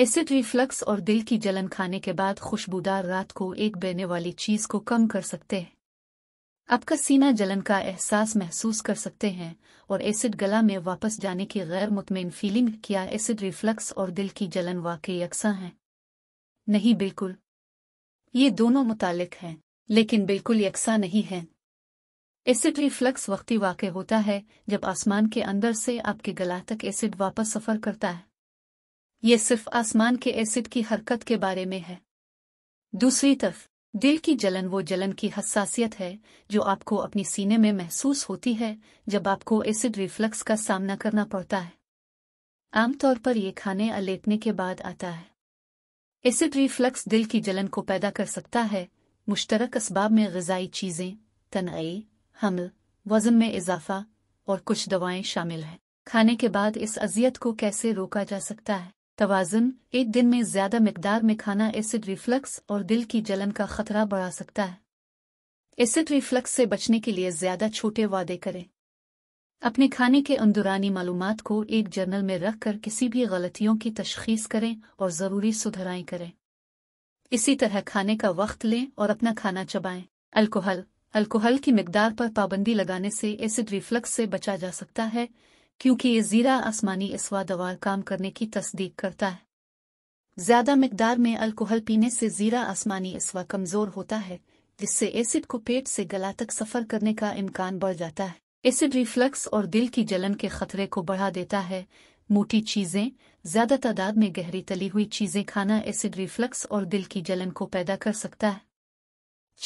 Acid reflux तो और दिल की जलन खाने के बाद खुशबूदार रात को एक बहने वाली चीज को कम कर सकते हैं आपका सीना जलन का एहसास महसूस कर सकते हैं और एसिड गला में वापस जाने की गैर मुतमिन फीलिंग क्या एसिड रिफ्लक्स और दिल की जलन वाकई यकसा हैं नहीं बिल्कुल ये दोनों मुतालिक हैं लेकिन बिल्कुल यकसा नहीं है एसिड रिफ्लक्स वक्ती वाक़ होता है जब आसमान के अंदर से आपके गला तक एसिड वापस सफ़र करता है ये सिर्फ आसमान के एसिड की हरकत के बारे में है दूसरी तरफ दिल की जलन वो जलन की हसासियत है जो आपको अपने सीने में महसूस होती है जब आपको एसिड रिफ्लक्स का सामना करना पड़ता है आमतौर पर यह खाने अलेटने के बाद आता है एसिड रिफ्लक्स दिल की जलन को पैदा कर सकता है मुश्तरक इसबाब में गजाई चीज़ें तनाई हमल वजन में इजाफा और कुछ दवाएं शामिल हैं खाने के बाद इस अजियत को कैसे रोका जा सकता है तवाजन एक दिन में ज्यादा मकदार में खाना एसिड रिफ्लक्स और दिल की जलन का खतरा बढ़ा सकता है एसिड रिफ्लक्स से बचने के लिए ज्यादा छोटे वादे करें अपने खाने के अंदरानी मालूम को एक जर्नल में रखकर किसी भी गलतियों की तशखीस करें और ज़रूरी सुधराएं करें इसी तरह खाने का वक्त लें और अपना खाना चबाएं। अल्कोहल अल्कोहल की मकदार पर पाबंदी लगाने से एसिड रिफ्लक्स से बचा जा सकता है क्योंकि ये ज़ीरा आसमानी इसवा दवा काम करने की तस्दीक करता है ज़्यादा मकदार में अल्कोहल पीने से ज़ीरा आसमानी इसवा कमज़ोर होता है जिससे एसिड को पेट से गला तक सफ़र करने का इम्कान बढ़ जाता है एसिड रिफ्लक्स और दिल की जलन के खतरे को बढ़ा देता है मोटी चीज़ें ज़्यादा तादाद में गहरी तली हुई चीज़ें खाना एसिड रिफ्लक्स और दिल की जलन को पैदा कर सकता है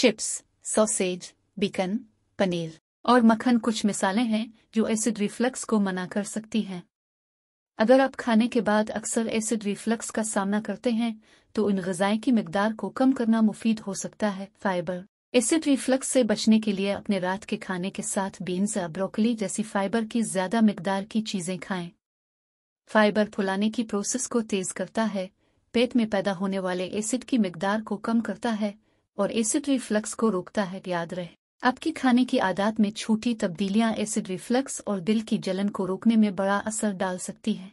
चिप्स सॉसेज बिकन पनीर और मक्खन कुछ मिसालें हैं जो एसिड रिफ्लक्स को मना कर सकती हैं अगर आप खाने के बाद अक्सर एसिड रिफ्लक्स का सामना करते हैं तो इन गजाएं की मकदार को कम करना मुफीद हो सकता है फाइबर एसिड रिफ्लक्स से बचने के लिए अपने रात के खाने के साथ बीन्स या ब्रोकली जैसी फाइबर की ज्यादा मकदार की चीज़ें खाएं फाइबर फुलाने की प्रोसेस को तेज करता है पेट में पैदा होने वाले एसिड की मकदार को कम करता है और एसिड रिफ्लक्स को रोकता है याद रहे आपके खाने की आदत में छोटी तब्दीलियां एसिड रिफ्लक्स और दिल की जलन को रोकने में बड़ा असर डाल सकती हैं